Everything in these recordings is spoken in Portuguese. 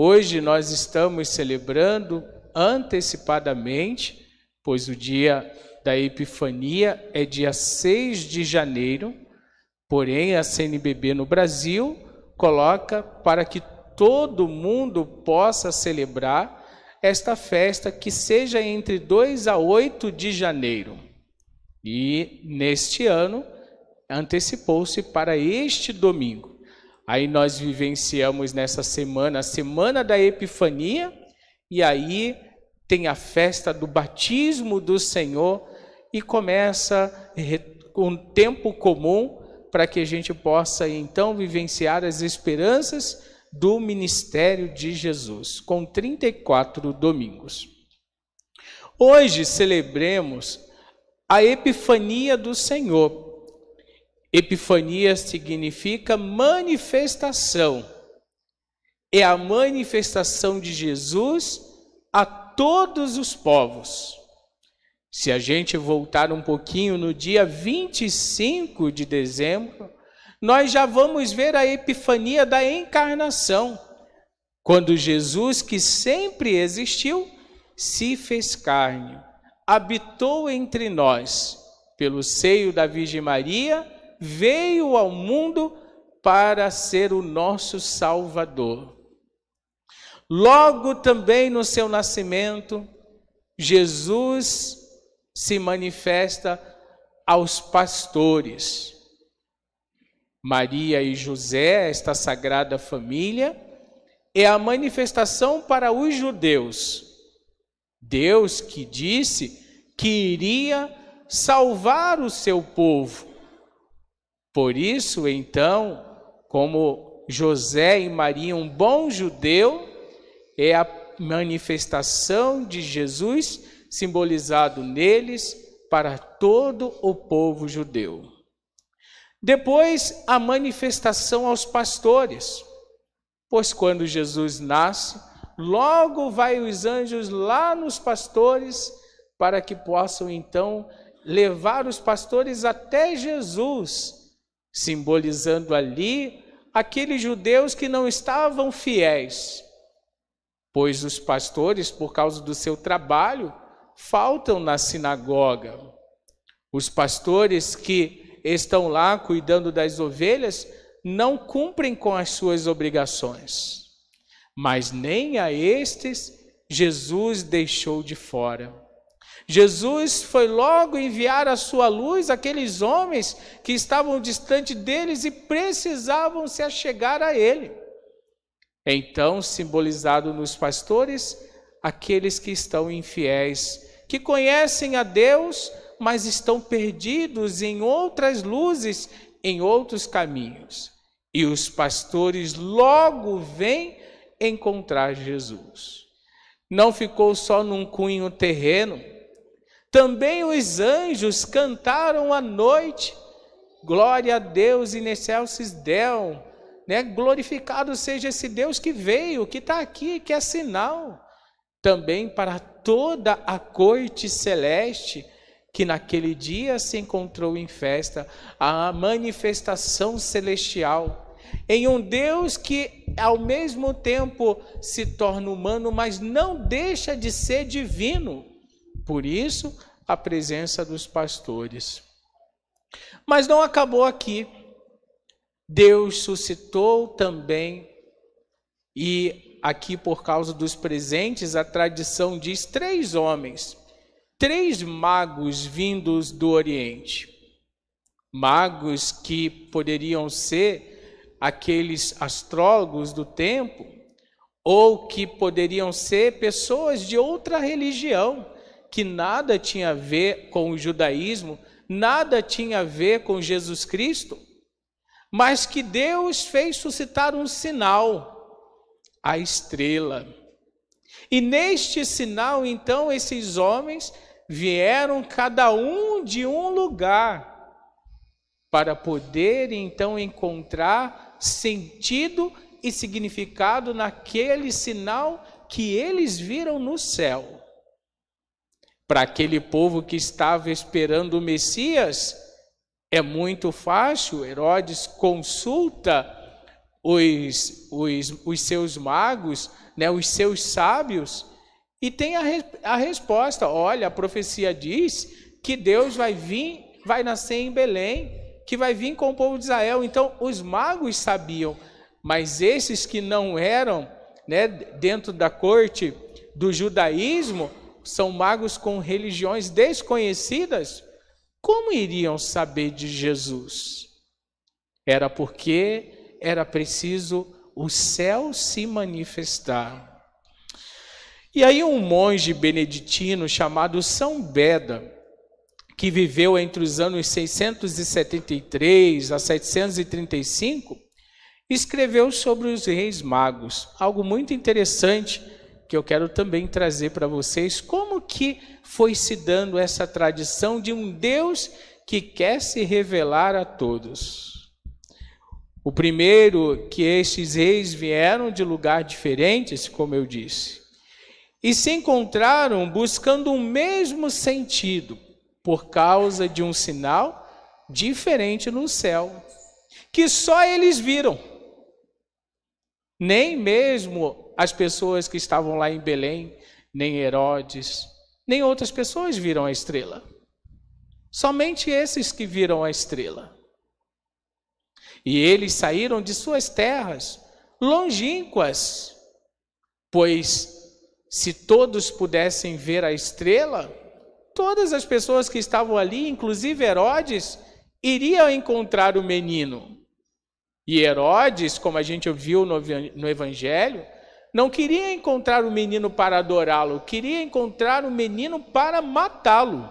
Hoje nós estamos celebrando antecipadamente, pois o dia da Epifania é dia 6 de janeiro, porém a CNBB no Brasil coloca para que todo mundo possa celebrar esta festa que seja entre 2 a 8 de janeiro. E neste ano antecipou-se para este domingo. Aí nós vivenciamos nessa semana a semana da Epifania, e aí tem a festa do batismo do Senhor e começa um tempo comum para que a gente possa então vivenciar as esperanças do ministério de Jesus, com 34 domingos. Hoje celebremos a Epifania do Senhor, Epifania significa manifestação. É a manifestação de Jesus a todos os povos. Se a gente voltar um pouquinho no dia 25 de dezembro, nós já vamos ver a epifania da encarnação, quando Jesus, que sempre existiu, se fez carne, habitou entre nós, pelo seio da Virgem Maria veio ao mundo para ser o nosso Salvador. Logo também no seu nascimento, Jesus se manifesta aos pastores. Maria e José, esta sagrada família, é a manifestação para os judeus. Deus que disse que iria salvar o seu povo. Por isso, então, como José e Maria, um bom judeu, é a manifestação de Jesus simbolizado neles para todo o povo judeu. Depois, a manifestação aos pastores, pois quando Jesus nasce, logo vai os anjos lá nos pastores para que possam então levar os pastores até Jesus simbolizando ali aqueles judeus que não estavam fiéis, pois os pastores, por causa do seu trabalho, faltam na sinagoga. Os pastores que estão lá cuidando das ovelhas não cumprem com as suas obrigações, mas nem a estes Jesus deixou de fora. Jesus foi logo enviar a sua luz àqueles homens que estavam distante deles e precisavam se achegar a ele. Então, simbolizado nos pastores, aqueles que estão infiéis, que conhecem a Deus, mas estão perdidos em outras luzes, em outros caminhos. E os pastores logo vêm encontrar Jesus. Não ficou só num cunho terreno, também os anjos cantaram à noite, glória a Deus in excelsis Deum, né? glorificado seja esse Deus que veio, que está aqui, que é sinal. Também para toda a corte celeste, que naquele dia se encontrou em festa, a manifestação celestial, em um Deus que ao mesmo tempo se torna humano, mas não deixa de ser divino. Por isso, a presença dos pastores. Mas não acabou aqui. Deus suscitou também, e aqui por causa dos presentes, a tradição diz três homens, três magos vindos do Oriente. Magos que poderiam ser aqueles astrólogos do tempo, ou que poderiam ser pessoas de outra religião que nada tinha a ver com o judaísmo, nada tinha a ver com Jesus Cristo, mas que Deus fez suscitar um sinal, a estrela. E neste sinal, então, esses homens vieram cada um de um lugar para poder então encontrar sentido e significado naquele sinal que eles viram no céu. Para aquele povo que estava esperando o Messias, é muito fácil. Herodes consulta os, os, os seus magos, né, os seus sábios, e tem a, a resposta: olha, a profecia diz que Deus vai vir, vai nascer em Belém, que vai vir com o povo de Israel. Então, os magos sabiam, mas esses que não eram né, dentro da corte do judaísmo, são magos com religiões desconhecidas, como iriam saber de Jesus? Era porque era preciso o céu se manifestar. E aí, um monge beneditino chamado São Beda, que viveu entre os anos 673 a 735, escreveu sobre os reis magos, algo muito interessante que eu quero também trazer para vocês como que foi se dando essa tradição de um Deus que quer se revelar a todos. O primeiro que estes reis vieram de lugar diferentes, como eu disse, e se encontraram buscando o mesmo sentido por causa de um sinal diferente no céu, que só eles viram. Nem mesmo as pessoas que estavam lá em Belém, nem Herodes, nem outras pessoas viram a estrela. Somente esses que viram a estrela. E eles saíram de suas terras longínquas, pois se todos pudessem ver a estrela, todas as pessoas que estavam ali, inclusive Herodes, iriam encontrar o menino. E Herodes, como a gente ouviu no, no Evangelho, não queria encontrar o menino para adorá-lo, queria encontrar o menino para matá-lo.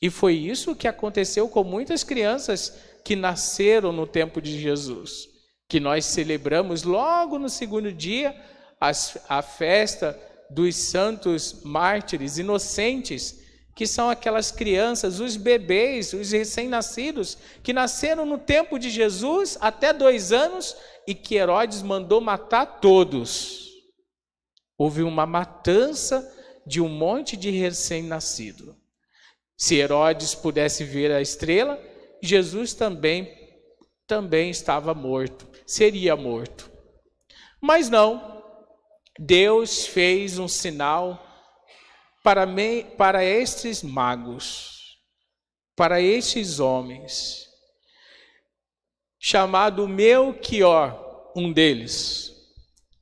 E foi isso que aconteceu com muitas crianças que nasceram no tempo de Jesus, que nós celebramos logo no segundo dia a festa dos santos mártires inocentes que são aquelas crianças, os bebês, os recém-nascidos, que nasceram no tempo de Jesus até dois anos e que Herodes mandou matar todos. Houve uma matança de um monte de recém-nascido. Se Herodes pudesse ver a estrela, Jesus também também estava morto, seria morto. Mas não. Deus fez um sinal para, me, para estes magos, para estes homens, chamado Melchior, um deles,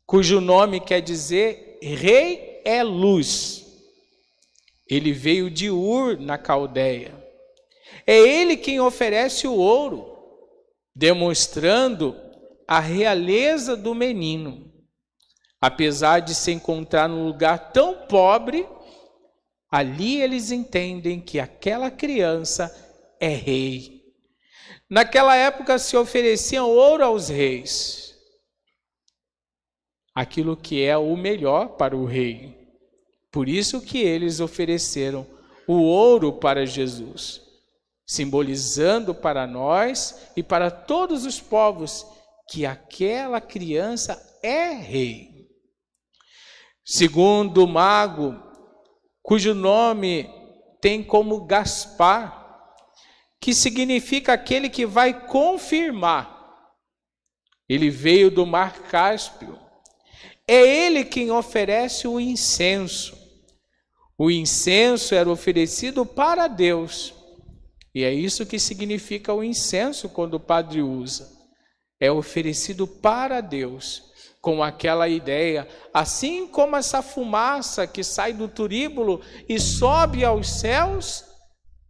cujo nome quer dizer Rei é Luz. Ele veio de Ur, na Caldeia. É ele quem oferece o ouro, demonstrando a realeza do menino. Apesar de se encontrar num lugar tão pobre, Ali eles entendem que aquela criança é rei. Naquela época se oferecia ouro aos reis, aquilo que é o melhor para o rei. Por isso que eles ofereceram o ouro para Jesus, simbolizando para nós e para todos os povos que aquela criança é rei. Segundo o mago, cujo nome tem como Gaspar, que significa aquele que vai confirmar. Ele veio do mar Cáspio. É ele quem oferece o incenso. O incenso era oferecido para Deus. E é isso que significa o incenso quando o padre usa. É oferecido para Deus com aquela ideia, assim como essa fumaça que sai do turíbulo e sobe aos céus,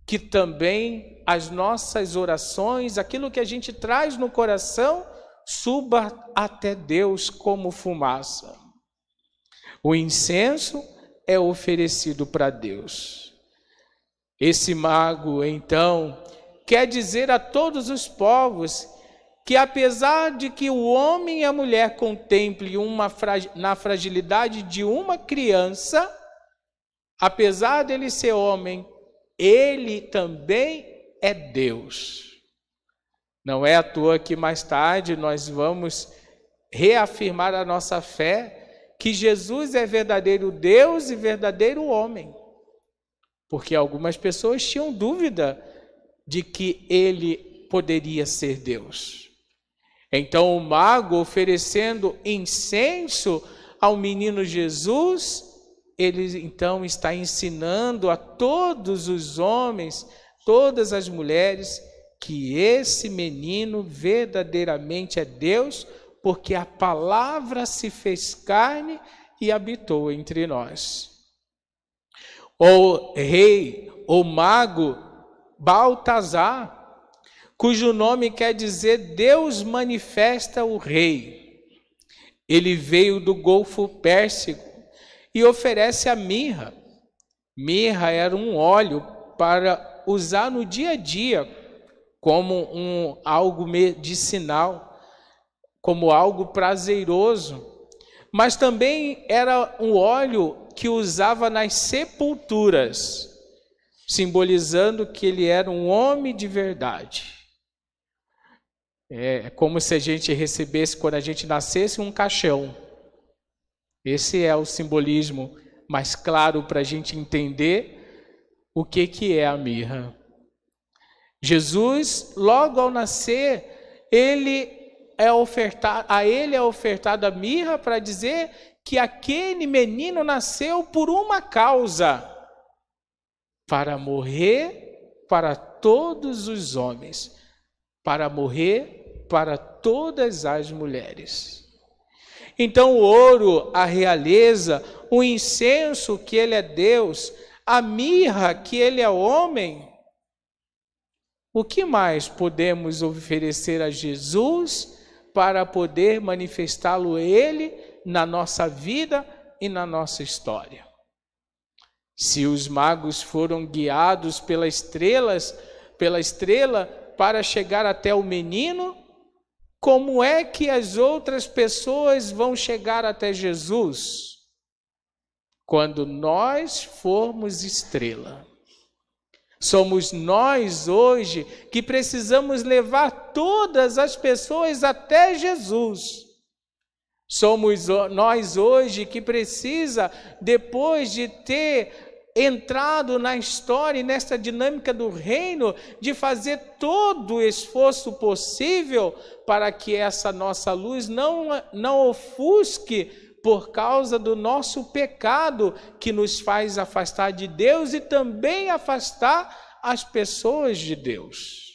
que também as nossas orações, aquilo que a gente traz no coração, suba até Deus como fumaça. O incenso é oferecido para Deus. Esse mago, então, quer dizer a todos os povos que apesar de que o homem e a mulher contemplem uma na fragilidade de uma criança, apesar dele ser homem, ele também é Deus. Não é à toa que mais tarde nós vamos reafirmar a nossa fé que Jesus é verdadeiro Deus e verdadeiro homem. Porque algumas pessoas tinham dúvida de que ele poderia ser Deus. Então o mago, oferecendo incenso ao menino Jesus, ele então está ensinando a todos os homens, todas as mulheres, que esse menino verdadeiramente é Deus, porque a palavra se fez carne e habitou entre nós. O rei, o mago Baltazar, cujo nome quer dizer Deus manifesta o rei. Ele veio do Golfo Pérsico e oferece a mirra. Mirra era um óleo para usar no dia a dia como um algo medicinal, como algo prazeroso, mas também era um óleo que usava nas sepulturas, simbolizando que ele era um homem de verdade. É, é como se a gente recebesse, quando a gente nascesse, um caixão. Esse é o simbolismo mais claro para a gente entender o que, que é a mirra. Jesus, logo ao nascer, ele é ofertado, a ele é ofertada a mirra para dizer que aquele menino nasceu por uma causa, para morrer para todos os homens para morrer para todas as mulheres. Então, o ouro, a realeza, o incenso, que ele é Deus, a mirra, que ele é homem. O que mais podemos oferecer a Jesus para poder manifestá-lo ele na nossa vida e na nossa história? Se os magos foram guiados pela estrelas, pela estrela para chegar até o menino, como é que as outras pessoas vão chegar até Jesus? Quando nós formos estrela. Somos nós hoje que precisamos levar todas as pessoas até Jesus. Somos nós hoje que precisa, depois de ter entrado na história e nesta dinâmica do reino de fazer todo o esforço possível para que essa nossa luz não, não ofusque por causa do nosso pecado que nos faz afastar de Deus e também afastar as pessoas de Deus.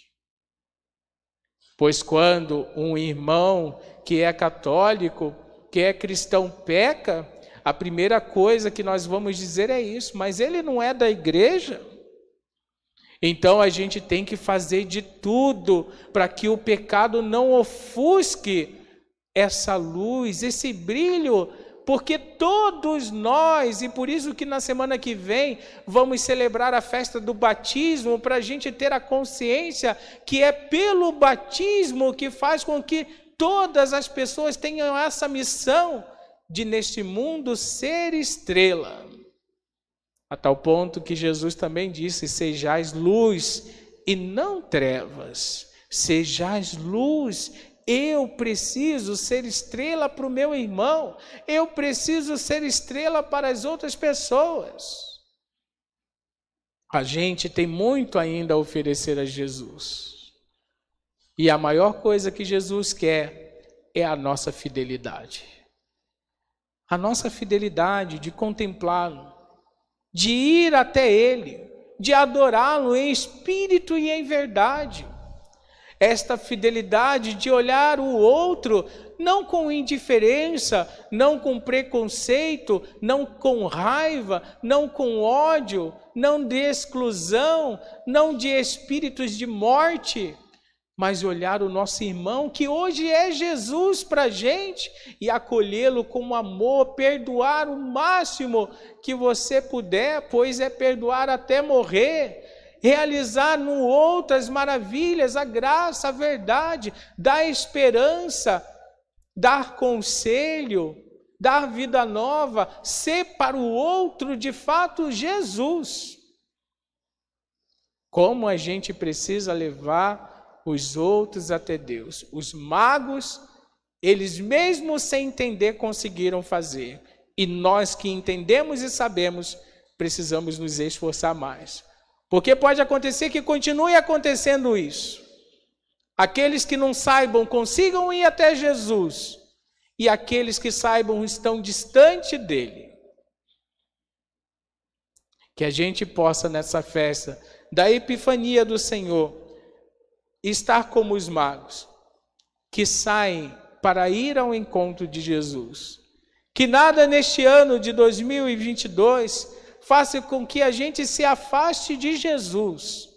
Pois quando um irmão que é católico, que é cristão, peca, a primeira coisa que nós vamos dizer é isso, mas ele não é da igreja. Então a gente tem que fazer de tudo para que o pecado não ofusque essa luz, esse brilho, porque todos nós, e por isso que na semana que vem vamos celebrar a festa do batismo, para a gente ter a consciência que é pelo batismo que faz com que todas as pessoas tenham essa missão de neste mundo ser estrela. A tal ponto que Jesus também disse: Sejais luz e não trevas. Sejais luz eu preciso ser estrela para o meu irmão, eu preciso ser estrela para as outras pessoas. A gente tem muito ainda a oferecer a Jesus. E a maior coisa que Jesus quer é a nossa fidelidade a nossa fidelidade de contemplá-lo, de ir até Ele, de adorá-lo em espírito e em verdade. Esta fidelidade de olhar o outro não com indiferença, não com preconceito, não com raiva, não com ódio, não de exclusão, não de espíritos de morte, mas olhar o nosso irmão, que hoje é Jesus para a gente, e acolhê-lo com amor, perdoar o máximo que você puder, pois é perdoar até morrer. Realizar no outro as maravilhas, a graça, a verdade, dar esperança, dar conselho, dar vida nova, ser para o outro de fato Jesus. Como a gente precisa levar os outros até Deus. Os magos, eles mesmo sem entender conseguiram fazer. E nós que entendemos e sabemos, precisamos nos esforçar mais. Porque pode acontecer que continue acontecendo isso. Aqueles que não saibam consigam ir até Jesus, e aqueles que saibam estão distante dele. Que a gente possa nessa festa da epifania do Senhor estar como os magos, que saem para ir ao encontro de Jesus. Que nada neste ano de 2022 faça com que a gente se afaste de Jesus.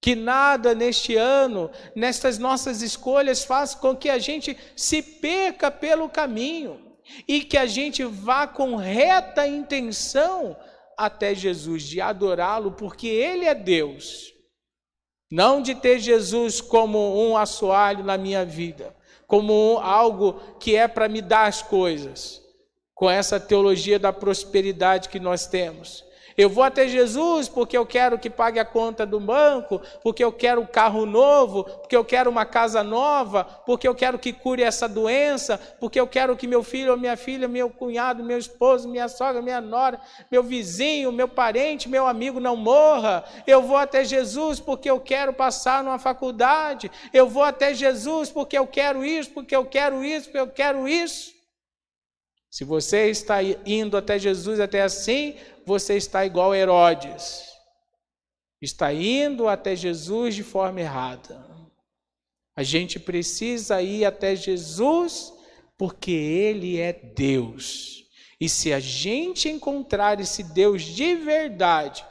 Que nada neste ano, nestas nossas escolhas, faça com que a gente se perca pelo caminho e que a gente vá com reta intenção até Jesus, de adorá-lo, porque Ele é Deus não de ter Jesus como um assoalho na minha vida, como um, algo que é para me dar as coisas, com essa teologia da prosperidade que nós temos. Eu vou até Jesus porque eu quero que pague a conta do banco, porque eu quero um carro novo, porque eu quero uma casa nova, porque eu quero que cure essa doença, porque eu quero que meu filho ou minha filha, meu cunhado, meu esposo, minha sogra, minha nora, meu vizinho, meu parente, meu amigo não morra. Eu vou até Jesus porque eu quero passar numa faculdade. Eu vou até Jesus porque eu quero isso, porque eu quero isso, porque eu quero isso. Se você está indo até Jesus até assim, você está igual Herodes. Está indo até Jesus de forma errada. A gente precisa ir até Jesus porque ele é Deus. E se a gente encontrar esse Deus de verdade,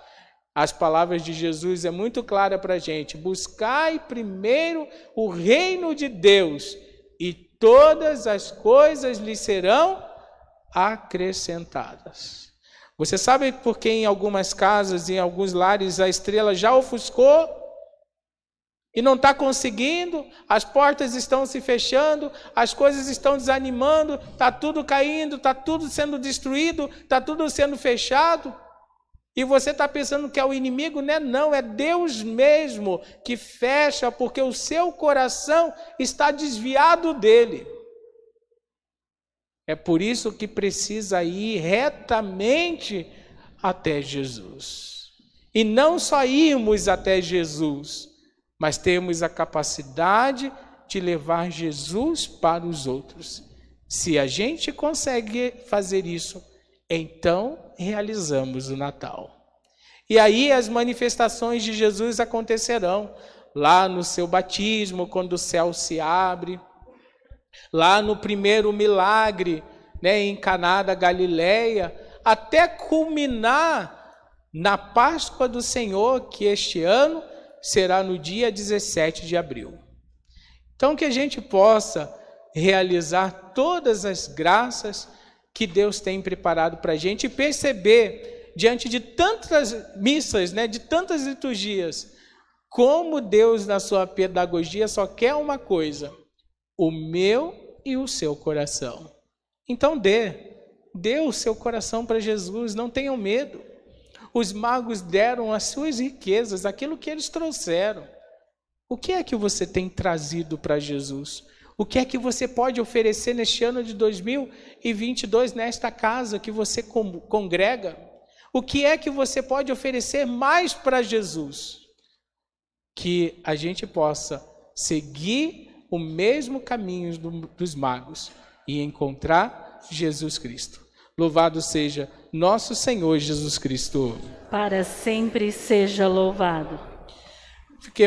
as palavras de Jesus é muito clara para a gente: buscai primeiro o reino de Deus, e todas as coisas lhe serão acrescentadas. Você sabe por que em algumas casas, em alguns lares, a estrela já ofuscou e não está conseguindo, as portas estão se fechando, as coisas estão desanimando, está tudo caindo, está tudo sendo destruído, está tudo sendo fechado. E você está pensando que é o inimigo, né? Não, é Deus mesmo que fecha, porque o seu coração está desviado dele. É por isso que precisa ir retamente até Jesus. E não só irmos até Jesus, mas temos a capacidade de levar Jesus para os outros. Se a gente consegue fazer isso, então realizamos o Natal. E aí as manifestações de Jesus acontecerão lá no seu batismo, quando o céu se abre Lá no primeiro milagre, né, em Caná da Galileia, até culminar na Páscoa do Senhor, que este ano será no dia 17 de abril. Então que a gente possa realizar todas as graças que Deus tem preparado para a gente e perceber, diante de tantas missas, né, de tantas liturgias, como Deus, na sua pedagogia, só quer uma coisa: o meu e o seu coração. Então dê, dê o seu coração para Jesus, não tenham medo. Os magos deram as suas riquezas, aquilo que eles trouxeram. O que é que você tem trazido para Jesus? O que é que você pode oferecer neste ano de 2022 nesta casa que você congrega? O que é que você pode oferecer mais para Jesus? Que a gente possa seguir o mesmo caminho do, dos magos e encontrar Jesus Cristo. Louvado seja nosso Senhor Jesus Cristo. Para sempre seja louvado. Fiquemos